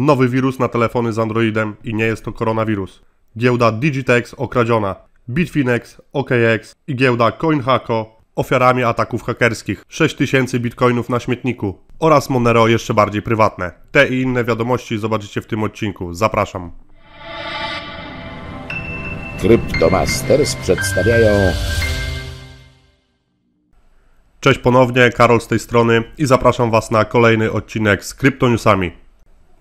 Nowy wirus na telefony z Androidem i nie jest to koronawirus. Giełda Digitex okradziona. Bitfinex, OKX i giełda CoinHako ofiarami ataków hakerskich. 6000 bitcoinów na śmietniku oraz Monero jeszcze bardziej prywatne. Te i inne wiadomości zobaczycie w tym odcinku. Zapraszam. Cryptomasters przedstawiają Cześć ponownie, Karol z tej strony i zapraszam Was na kolejny odcinek z kryptoniusami.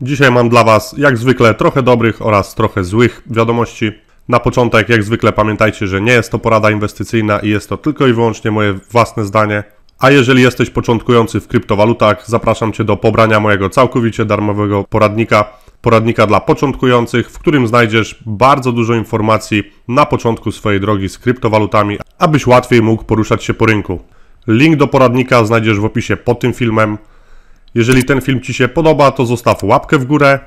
Dzisiaj mam dla Was, jak zwykle, trochę dobrych oraz trochę złych wiadomości. Na początek, jak zwykle, pamiętajcie, że nie jest to porada inwestycyjna i jest to tylko i wyłącznie moje własne zdanie. A jeżeli jesteś początkujący w kryptowalutach, zapraszam Cię do pobrania mojego całkowicie darmowego poradnika, poradnika dla początkujących, w którym znajdziesz bardzo dużo informacji na początku swojej drogi z kryptowalutami, abyś łatwiej mógł poruszać się po rynku. Link do poradnika znajdziesz w opisie pod tym filmem. Jeżeli ten film Ci się podoba, to zostaw łapkę w górę.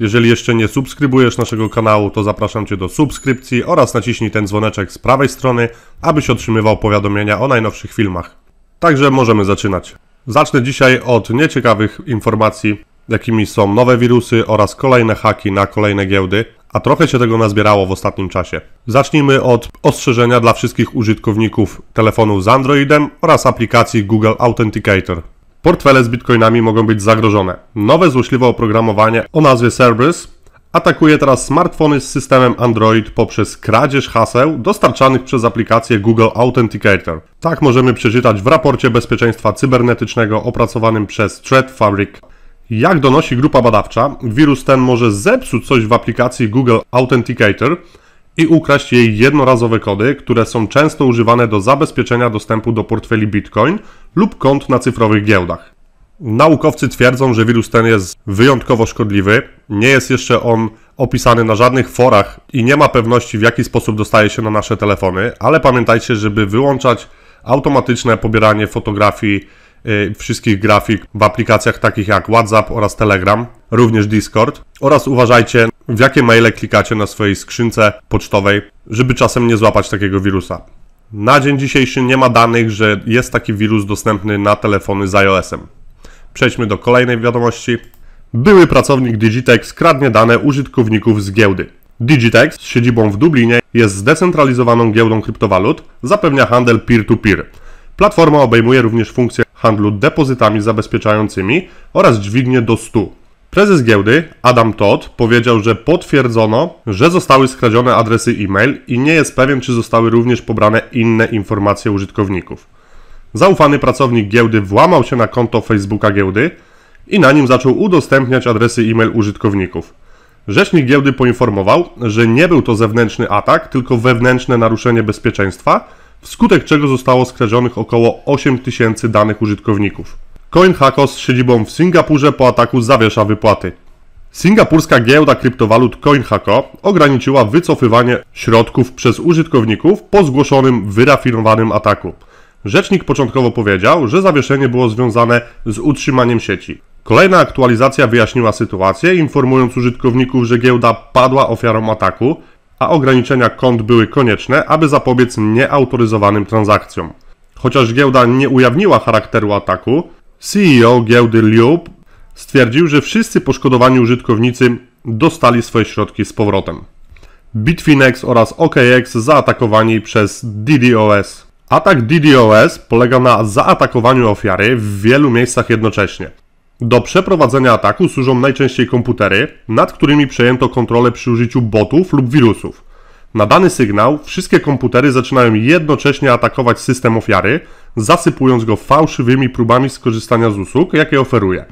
Jeżeli jeszcze nie subskrybujesz naszego kanału, to zapraszam Cię do subskrypcji oraz naciśnij ten dzwoneczek z prawej strony, abyś otrzymywał powiadomienia o najnowszych filmach. Także możemy zaczynać. Zacznę dzisiaj od nieciekawych informacji, jakimi są nowe wirusy oraz kolejne haki na kolejne giełdy, a trochę się tego nazbierało w ostatnim czasie. Zacznijmy od ostrzeżenia dla wszystkich użytkowników telefonów z Androidem oraz aplikacji Google Authenticator. Portfele z bitcoinami mogą być zagrożone. Nowe złośliwe oprogramowanie o nazwie Cerberus atakuje teraz smartfony z systemem Android poprzez kradzież haseł dostarczanych przez aplikację Google Authenticator. Tak możemy przeczytać w raporcie bezpieczeństwa cybernetycznego opracowanym przez Threat Fabric. Jak donosi grupa badawcza, wirus ten może zepsuć coś w aplikacji Google Authenticator, i ukraść jej jednorazowe kody, które są często używane do zabezpieczenia dostępu do portfeli Bitcoin lub kont na cyfrowych giełdach. Naukowcy twierdzą, że wirus ten jest wyjątkowo szkodliwy. Nie jest jeszcze on opisany na żadnych forach i nie ma pewności, w jaki sposób dostaje się na nasze telefony, ale pamiętajcie, żeby wyłączać automatyczne pobieranie fotografii Y, wszystkich grafik w aplikacjach takich jak WhatsApp oraz Telegram, również Discord. Oraz uważajcie, w jakie maile klikacie na swojej skrzynce pocztowej, żeby czasem nie złapać takiego wirusa. Na dzień dzisiejszy nie ma danych, że jest taki wirus dostępny na telefony z iOS-em. Przejdźmy do kolejnej wiadomości. Były pracownik Digitex kradnie dane użytkowników z giełdy. Digitex z siedzibą w Dublinie jest zdecentralizowaną giełdą kryptowalut, zapewnia handel peer-to-peer. peer to peer Platforma obejmuje również funkcję handlu depozytami zabezpieczającymi oraz dźwignię do 100. Prezes giełdy Adam Todd powiedział, że potwierdzono, że zostały skradzione adresy e-mail i nie jest pewien, czy zostały również pobrane inne informacje użytkowników. Zaufany pracownik giełdy włamał się na konto Facebooka giełdy i na nim zaczął udostępniać adresy e-mail użytkowników. Rzecznik giełdy poinformował, że nie był to zewnętrzny atak, tylko wewnętrzne naruszenie bezpieczeństwa wskutek czego zostało skradzionych około 8000 danych użytkowników. CoinHackos z siedzibą w Singapurze po ataku zawiesza wypłaty. Singapurska giełda kryptowalut CoinHako ograniczyła wycofywanie środków przez użytkowników po zgłoszonym wyrafinowanym ataku. Rzecznik początkowo powiedział, że zawieszenie było związane z utrzymaniem sieci. Kolejna aktualizacja wyjaśniła sytuację, informując użytkowników, że giełda padła ofiarą ataku a ograniczenia kont były konieczne, aby zapobiec nieautoryzowanym transakcjom. Chociaż giełda nie ujawniła charakteru ataku, CEO giełdy Liu stwierdził, że wszyscy poszkodowani użytkownicy dostali swoje środki z powrotem. Bitfinex oraz OKX zaatakowani przez DDoS. Atak DDoS polega na zaatakowaniu ofiary w wielu miejscach jednocześnie. Do przeprowadzenia ataku służą najczęściej komputery, nad którymi przejęto kontrolę przy użyciu botów lub wirusów. Na dany sygnał wszystkie komputery zaczynają jednocześnie atakować system ofiary, zasypując go fałszywymi próbami skorzystania z usług, jakie oferuje.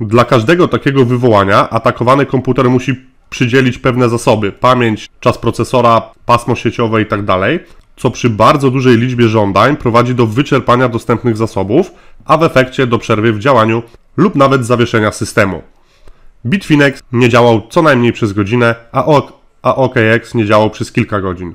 Dla każdego takiego wywołania atakowany komputer musi przydzielić pewne zasoby, pamięć, czas procesora, pasmo sieciowe itd., tak co przy bardzo dużej liczbie żądań prowadzi do wyczerpania dostępnych zasobów, a w efekcie do przerwy w działaniu lub nawet zawieszenia systemu. Bitfinex nie działał co najmniej przez godzinę, a, o, a OKX nie działał przez kilka godzin.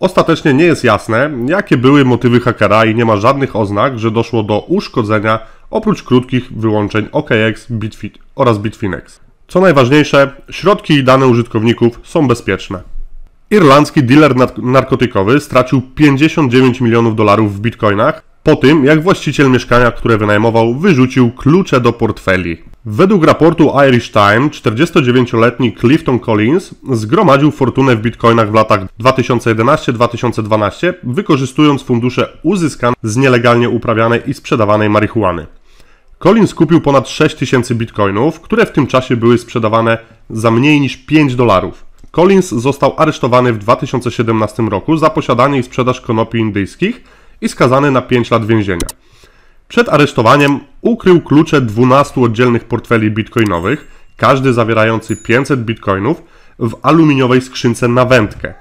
Ostatecznie nie jest jasne, jakie były motywy hakera i nie ma żadnych oznak, że doszło do uszkodzenia oprócz krótkich wyłączeń OKX, Bitfit oraz Bitfinex. Co najważniejsze, środki i dane użytkowników są bezpieczne. Irlandzki dealer narkotykowy stracił 59 milionów dolarów w bitcoinach po tym, jak właściciel mieszkania, które wynajmował, wyrzucił klucze do portfeli. Według raportu Irish Time 49-letni Clifton Collins zgromadził fortunę w bitcoinach w latach 2011-2012, wykorzystując fundusze uzyskane z nielegalnie uprawianej i sprzedawanej marihuany. Collins kupił ponad 6000 bitcoinów, które w tym czasie były sprzedawane za mniej niż 5 dolarów. Collins został aresztowany w 2017 roku za posiadanie i sprzedaż konopi indyjskich i skazany na 5 lat więzienia. Przed aresztowaniem ukrył klucze 12 oddzielnych portfeli bitcoinowych, każdy zawierający 500 bitcoinów, w aluminiowej skrzynce na wędkę.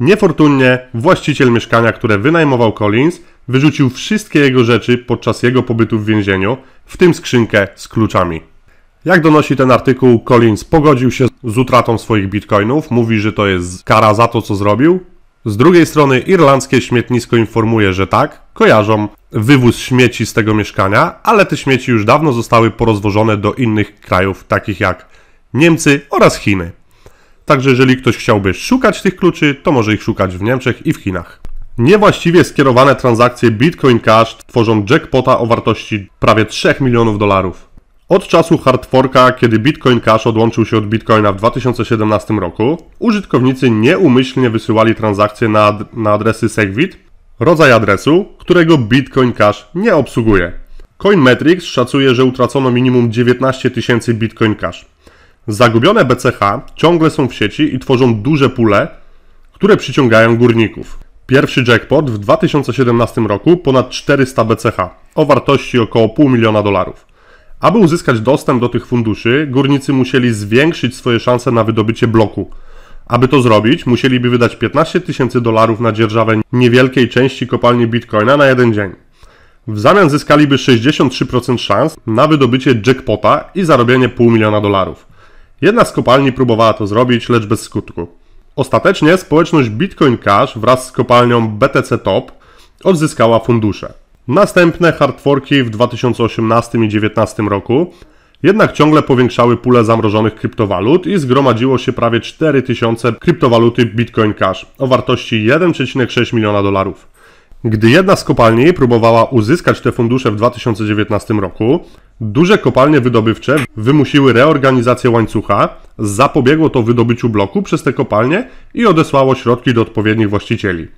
Niefortunnie właściciel mieszkania, które wynajmował Collins, wyrzucił wszystkie jego rzeczy podczas jego pobytu w więzieniu, w tym skrzynkę z kluczami. Jak donosi ten artykuł, Collins pogodził się z utratą swoich bitcoinów, mówi, że to jest kara za to, co zrobił. Z drugiej strony irlandzkie śmietnisko informuje, że tak, kojarzą wywóz śmieci z tego mieszkania, ale te śmieci już dawno zostały porozwożone do innych krajów, takich jak Niemcy oraz Chiny. Także jeżeli ktoś chciałby szukać tych kluczy, to może ich szukać w Niemczech i w Chinach. Niewłaściwie skierowane transakcje Bitcoin Cash tworzą jackpota o wartości prawie 3 milionów dolarów. Od czasu hardforka, kiedy Bitcoin Cash odłączył się od Bitcoina w 2017 roku, użytkownicy nieumyślnie wysyłali transakcje na, ad na adresy SegWit, rodzaj adresu, którego Bitcoin Cash nie obsługuje. Coinmetrics szacuje, że utracono minimum 19 tysięcy Bitcoin Cash. Zagubione BCH ciągle są w sieci i tworzą duże pule, które przyciągają górników. Pierwszy jackpot w 2017 roku ponad 400 BCH o wartości około pół miliona dolarów. Aby uzyskać dostęp do tych funduszy, górnicy musieli zwiększyć swoje szanse na wydobycie bloku. Aby to zrobić, musieliby wydać 15 tysięcy dolarów na dzierżawę niewielkiej części kopalni bitcoina na jeden dzień. W zamian zyskaliby 63% szans na wydobycie jackpota i zarobienie pół miliona dolarów. Jedna z kopalni próbowała to zrobić, lecz bez skutku. Ostatecznie społeczność Bitcoin Cash wraz z kopalnią BTC Top odzyskała fundusze. Następne hardforki w 2018 i 2019 roku jednak ciągle powiększały pulę zamrożonych kryptowalut i zgromadziło się prawie 4000 kryptowaluty Bitcoin Cash o wartości 1,6 miliona dolarów. Gdy jedna z kopalni próbowała uzyskać te fundusze w 2019 roku, duże kopalnie wydobywcze wymusiły reorganizację łańcucha, zapobiegło to wydobyciu bloku przez te kopalnie i odesłało środki do odpowiednich właścicieli.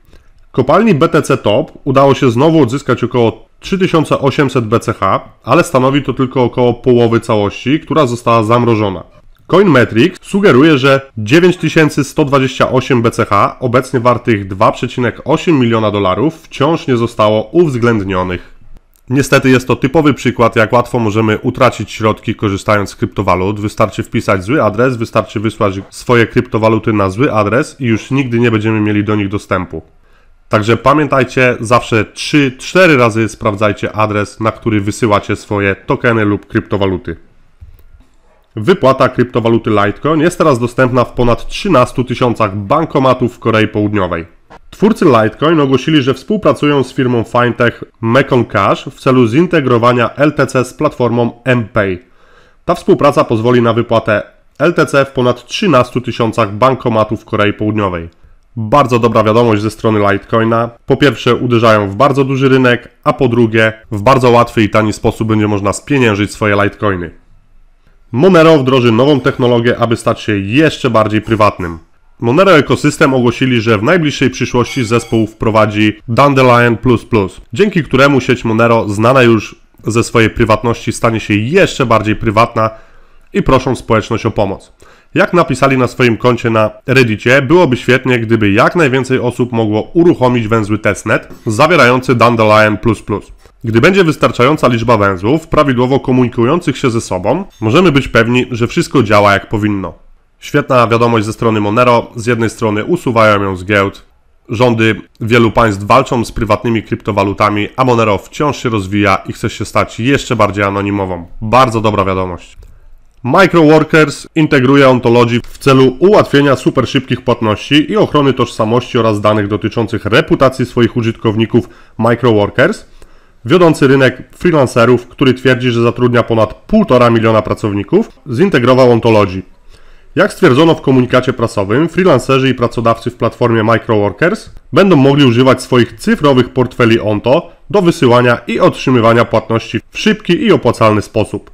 Kopalni BTC Top udało się znowu odzyskać około 3800 BCH, ale stanowi to tylko około połowy całości, która została zamrożona. CoinMetrics sugeruje, że 9128 BCH, obecnie wartych 2,8 miliona dolarów, wciąż nie zostało uwzględnionych. Niestety jest to typowy przykład, jak łatwo możemy utracić środki korzystając z kryptowalut. Wystarczy wpisać zły adres, wystarczy wysłać swoje kryptowaluty na zły adres i już nigdy nie będziemy mieli do nich dostępu. Także pamiętajcie, zawsze 3-4 razy sprawdzajcie adres, na który wysyłacie swoje tokeny lub kryptowaluty. Wypłata kryptowaluty Litecoin jest teraz dostępna w ponad 13 tysiącach bankomatów w Korei Południowej. Twórcy Litecoin ogłosili, że współpracują z firmą fintech Mekong Cash w celu zintegrowania LTC z platformą MPay. Ta współpraca pozwoli na wypłatę LTC w ponad 13 tysiącach bankomatów w Korei Południowej. Bardzo dobra wiadomość ze strony Litecoina. Po pierwsze, uderzają w bardzo duży rynek, a po drugie, w bardzo łatwy i tani sposób będzie można spieniężyć swoje Litecoiny. Monero wdroży nową technologię, aby stać się jeszcze bardziej prywatnym. Monero Ecosystem ogłosili, że w najbliższej przyszłości zespół wprowadzi Dandelion++, dzięki któremu sieć Monero, znana już ze swojej prywatności, stanie się jeszcze bardziej prywatna i proszą społeczność o pomoc. Jak napisali na swoim koncie na Reddicie, byłoby świetnie, gdyby jak najwięcej osób mogło uruchomić węzły testnet zawierający Dandelion++. Gdy będzie wystarczająca liczba węzłów prawidłowo komunikujących się ze sobą, możemy być pewni, że wszystko działa jak powinno. Świetna wiadomość ze strony Monero, z jednej strony usuwają ją z giełd, rządy wielu państw walczą z prywatnymi kryptowalutami, a Monero wciąż się rozwija i chce się stać jeszcze bardziej anonimową. Bardzo dobra wiadomość. Microworkers integruje ontologii w celu ułatwienia super szybkich płatności i ochrony tożsamości oraz danych dotyczących reputacji swoich użytkowników Microworkers, wiodący rynek freelancerów, który twierdzi, że zatrudnia ponad 1,5 miliona pracowników, zintegrował ontologii. Jak stwierdzono w komunikacie prasowym, freelancerzy i pracodawcy w platformie Microworkers będą mogli używać swoich cyfrowych portfeli Onto do wysyłania i otrzymywania płatności w szybki i opłacalny sposób.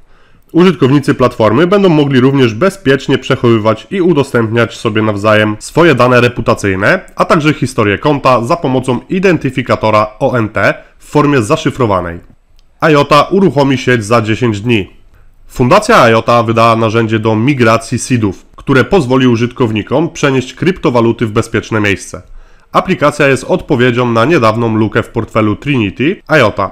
Użytkownicy platformy będą mogli również bezpiecznie przechowywać i udostępniać sobie nawzajem swoje dane reputacyjne, a także historię konta za pomocą identyfikatora ONT w formie zaszyfrowanej. IOTA uruchomi sieć za 10 dni. Fundacja IOTA wydała narzędzie do migracji seedów, które pozwoli użytkownikom przenieść kryptowaluty w bezpieczne miejsce. Aplikacja jest odpowiedzią na niedawną lukę w portfelu Trinity IOTA.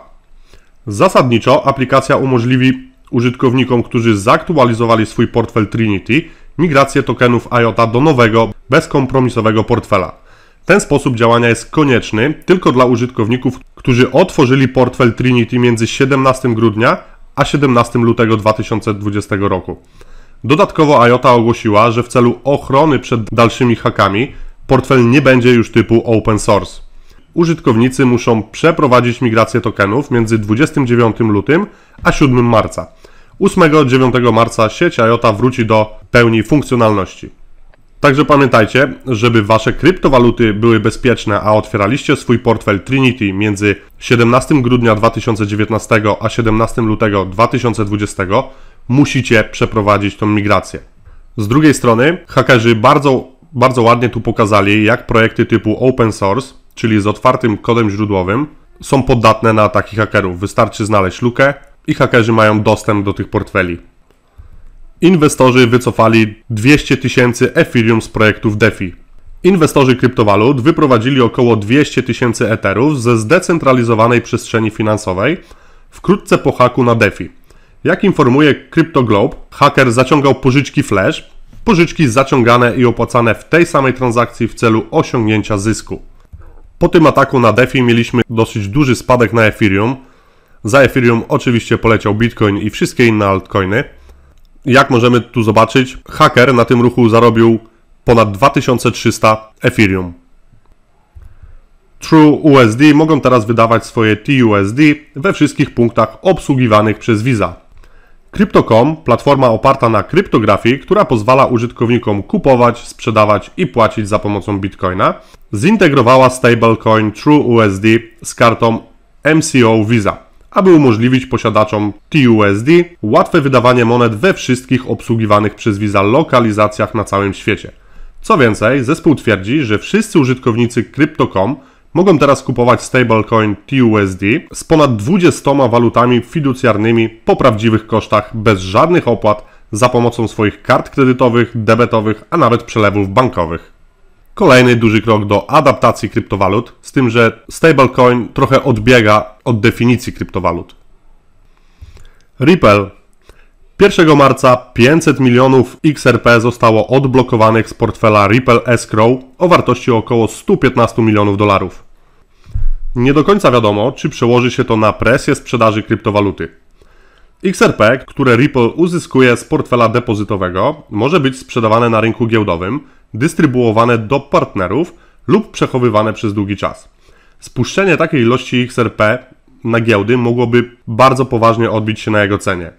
Zasadniczo aplikacja umożliwi Użytkownikom, którzy zaktualizowali swój portfel Trinity, migrację tokenów IOTA do nowego, bezkompromisowego portfela. Ten sposób działania jest konieczny tylko dla użytkowników, którzy otworzyli portfel Trinity między 17 grudnia a 17 lutego 2020 roku. Dodatkowo IOTA ogłosiła, że w celu ochrony przed dalszymi hakami portfel nie będzie już typu open source użytkownicy muszą przeprowadzić migrację tokenów między 29 lutym a 7 marca. 8-9 marca sieć IOTA wróci do pełni funkcjonalności. Także pamiętajcie, żeby wasze kryptowaluty były bezpieczne, a otwieraliście swój portfel Trinity między 17 grudnia 2019 a 17 lutego 2020, musicie przeprowadzić tą migrację. Z drugiej strony, hakerzy bardzo, bardzo ładnie tu pokazali, jak projekty typu open source czyli z otwartym kodem źródłowym, są podatne na ataki hakerów. Wystarczy znaleźć lukę i hakerzy mają dostęp do tych portfeli. Inwestorzy wycofali 200 tysięcy Ethereum z projektów DeFi. Inwestorzy kryptowalut wyprowadzili około 200 tysięcy Etherów ze zdecentralizowanej przestrzeni finansowej wkrótce po haku na DeFi. Jak informuje CryptoGlobe, haker zaciągał pożyczki Flash, pożyczki zaciągane i opłacane w tej samej transakcji w celu osiągnięcia zysku. Po tym ataku na DeFi mieliśmy dosyć duży spadek na Ethereum. Za Ethereum oczywiście poleciał Bitcoin i wszystkie inne altcoiny. Jak możemy tu zobaczyć, haker na tym ruchu zarobił ponad 2300 Ethereum. True USD mogą teraz wydawać swoje TUSD we wszystkich punktach obsługiwanych przez Visa. Crypto.com, platforma oparta na kryptografii, która pozwala użytkownikom kupować, sprzedawać i płacić za pomocą bitcoina, zintegrowała stablecoin TrueUSD z kartą MCO Visa, aby umożliwić posiadaczom TUSD łatwe wydawanie monet we wszystkich obsługiwanych przez Visa lokalizacjach na całym świecie. Co więcej, zespół twierdzi, że wszyscy użytkownicy Crypto.com Mogą teraz kupować stablecoin TUSD z ponad 20 walutami fiducjarnymi po prawdziwych kosztach, bez żadnych opłat, za pomocą swoich kart kredytowych, debetowych, a nawet przelewów bankowych. Kolejny duży krok do adaptacji kryptowalut, z tym, że stablecoin trochę odbiega od definicji kryptowalut. Ripple. 1 marca 500 milionów XRP zostało odblokowanych z portfela Ripple Escrow o wartości około 115 milionów dolarów. Nie do końca wiadomo, czy przełoży się to na presję sprzedaży kryptowaluty. XRP, które Ripple uzyskuje z portfela depozytowego, może być sprzedawane na rynku giełdowym, dystrybuowane do partnerów lub przechowywane przez długi czas. Spuszczenie takiej ilości XRP na giełdy mogłoby bardzo poważnie odbić się na jego cenie.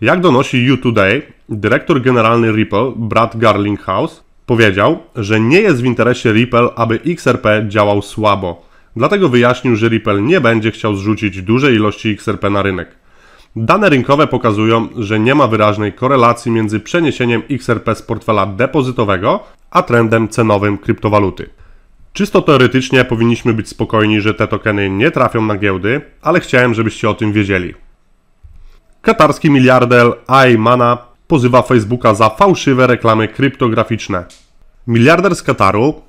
Jak donosi u 2 dyrektor generalny Ripple, Brad Garlinghouse, powiedział, że nie jest w interesie Ripple, aby XRP działał słabo Dlatego wyjaśnił, że Ripple nie będzie chciał zrzucić dużej ilości XRP na rynek. Dane rynkowe pokazują, że nie ma wyraźnej korelacji między przeniesieniem XRP z portfela depozytowego a trendem cenowym kryptowaluty. Czysto teoretycznie powinniśmy być spokojni, że te tokeny nie trafią na giełdy, ale chciałem, żebyście o tym wiedzieli. Katarski miliarder Aymana pozywa Facebooka za fałszywe reklamy kryptograficzne. Miliarder z Kataru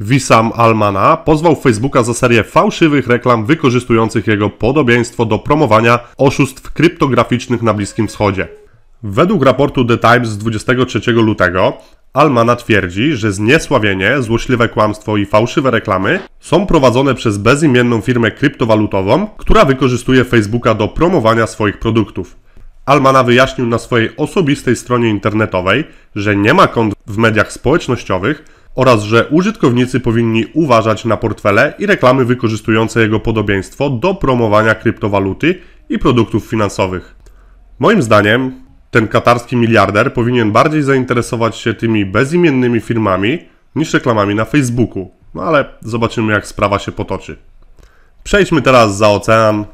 Wisam Almana pozwał Facebooka za serię fałszywych reklam wykorzystujących jego podobieństwo do promowania oszustw kryptograficznych na Bliskim Wschodzie. Według raportu The Times z 23 lutego Almana twierdzi, że zniesławienie, złośliwe kłamstwo i fałszywe reklamy są prowadzone przez bezimienną firmę kryptowalutową, która wykorzystuje Facebooka do promowania swoich produktów. Almana wyjaśnił na swojej osobistej stronie internetowej, że nie ma kont w mediach społecznościowych, oraz że użytkownicy powinni uważać na portfele i reklamy wykorzystujące jego podobieństwo do promowania kryptowaluty i produktów finansowych. Moim zdaniem ten katarski miliarder powinien bardziej zainteresować się tymi bezimiennymi firmami niż reklamami na Facebooku. No ale zobaczymy jak sprawa się potoczy. Przejdźmy teraz za ocean.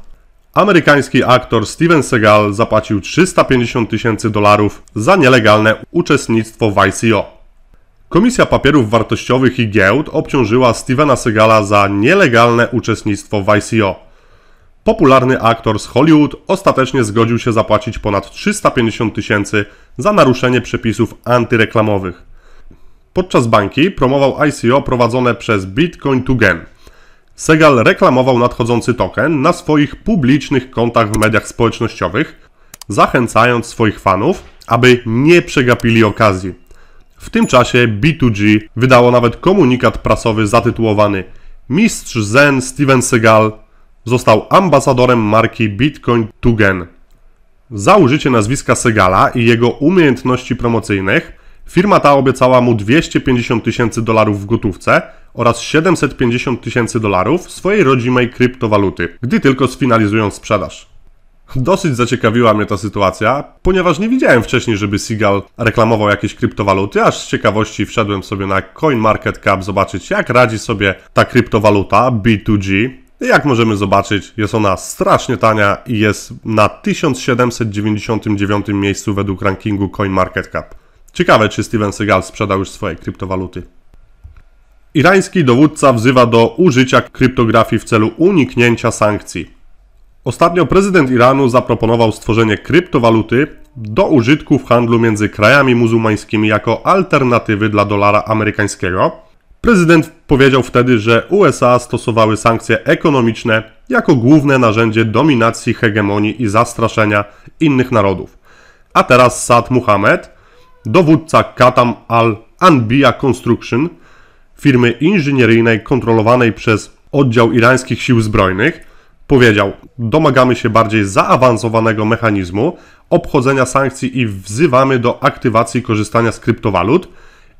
Amerykański aktor Steven Seagal zapłacił 350 tysięcy dolarów za nielegalne uczestnictwo w ICO. Komisja Papierów Wartościowych i Giełd obciążyła Stevena Segala za nielegalne uczestnictwo w ICO. Popularny aktor z Hollywood ostatecznie zgodził się zapłacić ponad 350 tysięcy za naruszenie przepisów antyreklamowych. Podczas bańki promował ICO prowadzone przez Bitcoin to Gen. Segal reklamował nadchodzący token na swoich publicznych kontach w mediach społecznościowych, zachęcając swoich fanów, aby nie przegapili okazji. W tym czasie B2G wydało nawet komunikat prasowy zatytułowany Mistrz Zen Steven Seagal został ambasadorem marki Bitcoin Tugen. Za użycie nazwiska Segala i jego umiejętności promocyjnych firma ta obiecała mu 250 tysięcy dolarów w gotówce oraz 750 tysięcy dolarów swojej rodzimej kryptowaluty, gdy tylko sfinalizują sprzedaż. Dosyć zaciekawiła mnie ta sytuacja, ponieważ nie widziałem wcześniej, żeby Seagal reklamował jakieś kryptowaluty, aż z ciekawości wszedłem sobie na CoinMarketCap zobaczyć, jak radzi sobie ta kryptowaluta B2G. Jak możemy zobaczyć, jest ona strasznie tania i jest na 1799 miejscu według rankingu CoinMarketCap. Ciekawe, czy Steven Seagal sprzedał już swoje kryptowaluty. Irański dowódca wzywa do użycia kryptografii w celu uniknięcia sankcji. Ostatnio prezydent Iranu zaproponował stworzenie kryptowaluty do użytku w handlu między krajami muzułmańskimi jako alternatywy dla dolara amerykańskiego. Prezydent powiedział wtedy, że USA stosowały sankcje ekonomiczne jako główne narzędzie dominacji, hegemonii i zastraszenia innych narodów. A teraz Saad Muhammad, dowódca Katam al-Anbiya Construction, firmy inżynieryjnej kontrolowanej przez oddział irańskich sił zbrojnych, powiedział: Domagamy się bardziej zaawansowanego mechanizmu obchodzenia sankcji i wzywamy do aktywacji korzystania z kryptowalut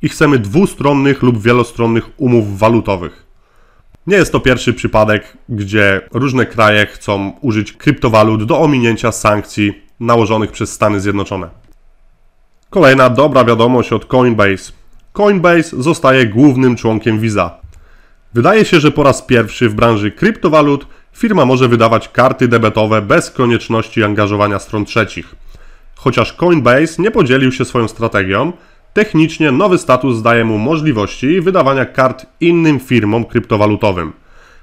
i chcemy dwustronnych lub wielostronnych umów walutowych. Nie jest to pierwszy przypadek, gdzie różne kraje chcą użyć kryptowalut do ominięcia sankcji nałożonych przez Stany Zjednoczone. Kolejna dobra wiadomość od Coinbase. Coinbase zostaje głównym członkiem Visa. Wydaje się, że po raz pierwszy w branży kryptowalut firma może wydawać karty debetowe bez konieczności angażowania stron trzecich. Chociaż Coinbase nie podzielił się swoją strategią, technicznie nowy status daje mu możliwości wydawania kart innym firmom kryptowalutowym.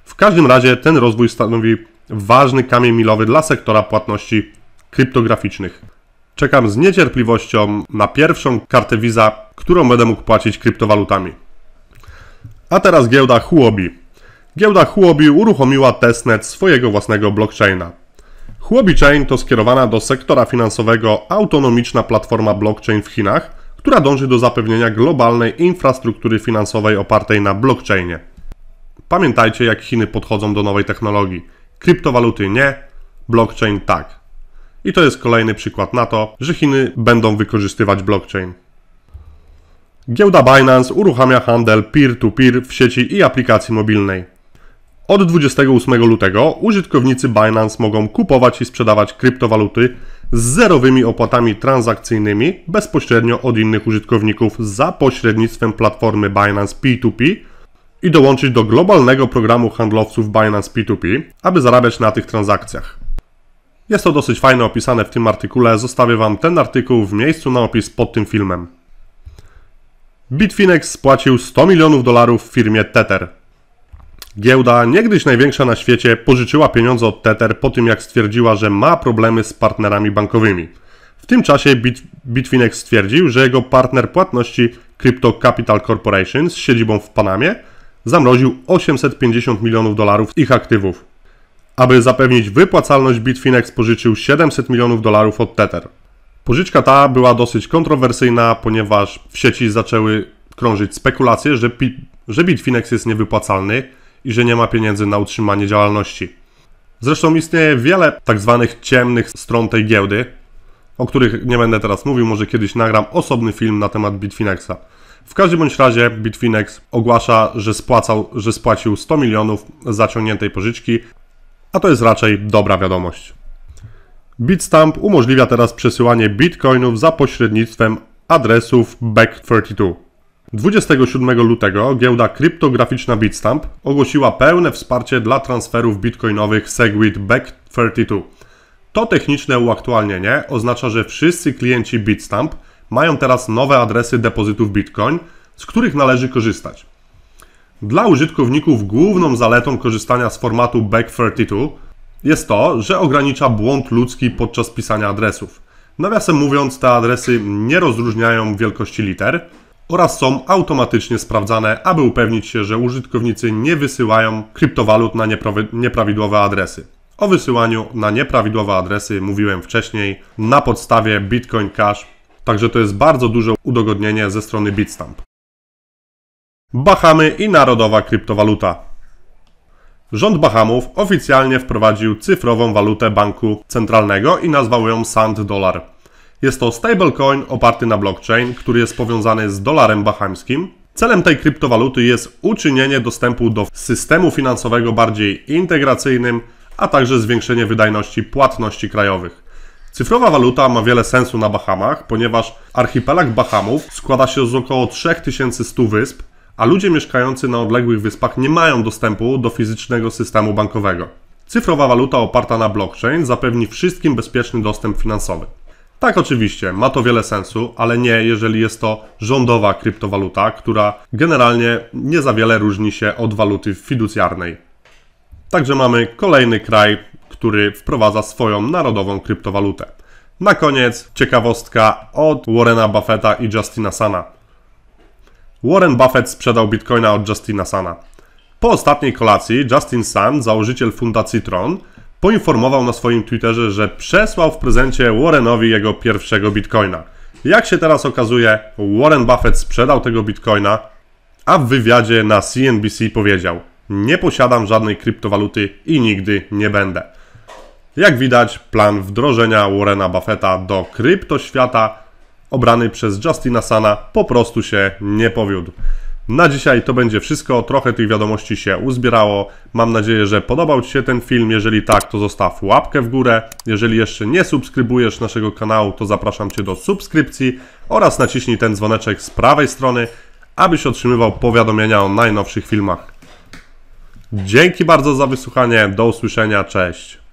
W każdym razie ten rozwój stanowi ważny kamień milowy dla sektora płatności kryptograficznych. Czekam z niecierpliwością na pierwszą kartę Visa, którą będę mógł płacić kryptowalutami. A teraz giełda Huobi. Giełda Huobi uruchomiła testnet swojego własnego blockchaina. Huobi Chain to skierowana do sektora finansowego autonomiczna platforma blockchain w Chinach, która dąży do zapewnienia globalnej infrastruktury finansowej opartej na blockchainie. Pamiętajcie, jak Chiny podchodzą do nowej technologii. Kryptowaluty nie, blockchain tak. I to jest kolejny przykład na to, że Chiny będą wykorzystywać blockchain. Giełda Binance uruchamia handel peer-to-peer -peer w sieci i aplikacji mobilnej. Od 28 lutego użytkownicy Binance mogą kupować i sprzedawać kryptowaluty z zerowymi opłatami transakcyjnymi bezpośrednio od innych użytkowników za pośrednictwem platformy Binance P2P i dołączyć do globalnego programu handlowców Binance P2P, aby zarabiać na tych transakcjach. Jest to dosyć fajne opisane w tym artykule, zostawię Wam ten artykuł w miejscu na opis pod tym filmem. Bitfinex spłacił 100 milionów dolarów firmie Tether. Giełda, niegdyś największa na świecie, pożyczyła pieniądze od Tether po tym, jak stwierdziła, że ma problemy z partnerami bankowymi. W tym czasie Bit Bitfinex stwierdził, że jego partner płatności Crypto Capital Corporation z siedzibą w Panamie zamroził 850 milionów dolarów ich aktywów. Aby zapewnić wypłacalność, Bitfinex pożyczył 700 milionów dolarów od Tether. Pożyczka ta była dosyć kontrowersyjna, ponieważ w sieci zaczęły krążyć spekulacje, że, że Bitfinex jest niewypłacalny, i że nie ma pieniędzy na utrzymanie działalności. Zresztą istnieje wiele tak zwanych ciemnych stron tej giełdy, o których nie będę teraz mówił, może kiedyś nagram osobny film na temat Bitfinexa. W każdym bądź razie Bitfinex ogłasza, że, spłacał, że spłacił 100 milionów zaciągniętej pożyczki, a to jest raczej dobra wiadomość. Bitstamp umożliwia teraz przesyłanie bitcoinów za pośrednictwem adresów back 32 27 lutego giełda kryptograficzna Bitstamp ogłosiła pełne wsparcie dla transferów bitcoinowych Segwit back 32 To techniczne uaktualnienie oznacza, że wszyscy klienci Bitstamp mają teraz nowe adresy depozytów Bitcoin, z których należy korzystać. Dla użytkowników główną zaletą korzystania z formatu back 32 jest to, że ogranicza błąd ludzki podczas pisania adresów. Nawiasem mówiąc, te adresy nie rozróżniają wielkości liter – oraz są automatycznie sprawdzane, aby upewnić się, że użytkownicy nie wysyłają kryptowalut na nieprawidłowe adresy. O wysyłaniu na nieprawidłowe adresy mówiłem wcześniej na podstawie Bitcoin Cash, także to jest bardzo duże udogodnienie ze strony Bitstamp. Bahamy i narodowa kryptowaluta. Rząd Bahamów oficjalnie wprowadził cyfrową walutę banku centralnego i nazwał ją Sand Dollar. Jest to stablecoin oparty na blockchain, który jest powiązany z dolarem bahamskim. Celem tej kryptowaluty jest uczynienie dostępu do systemu finansowego bardziej integracyjnym, a także zwiększenie wydajności płatności krajowych. Cyfrowa waluta ma wiele sensu na Bahamach, ponieważ archipelag Bahamów składa się z około 3100 wysp, a ludzie mieszkający na odległych wyspach nie mają dostępu do fizycznego systemu bankowego. Cyfrowa waluta oparta na blockchain zapewni wszystkim bezpieczny dostęp finansowy. Tak, oczywiście, ma to wiele sensu, ale nie, jeżeli jest to rządowa kryptowaluta, która generalnie nie za wiele różni się od waluty fiducjarnej. Także mamy kolejny kraj, który wprowadza swoją narodową kryptowalutę. Na koniec ciekawostka od Warrena Buffetta i Justina Sana. Warren Buffett sprzedał bitcoina od Justina Sana. Po ostatniej kolacji Justin Sun, założyciel fundacji Tron, poinformował na swoim Twitterze, że przesłał w prezencie Warrenowi jego pierwszego bitcoina. Jak się teraz okazuje, Warren Buffett sprzedał tego bitcoina, a w wywiadzie na CNBC powiedział: Nie posiadam żadnej kryptowaluty i nigdy nie będę. Jak widać, plan wdrożenia Warrena Buffetta do kryptoświata obrany przez Justina Sana po prostu się nie powiódł. Na dzisiaj to będzie wszystko. Trochę tych wiadomości się uzbierało. Mam nadzieję, że podobał Ci się ten film. Jeżeli tak, to zostaw łapkę w górę. Jeżeli jeszcze nie subskrybujesz naszego kanału, to zapraszam Cię do subskrypcji oraz naciśnij ten dzwoneczek z prawej strony, abyś otrzymywał powiadomienia o najnowszych filmach. Dzięki bardzo za wysłuchanie. Do usłyszenia. Cześć.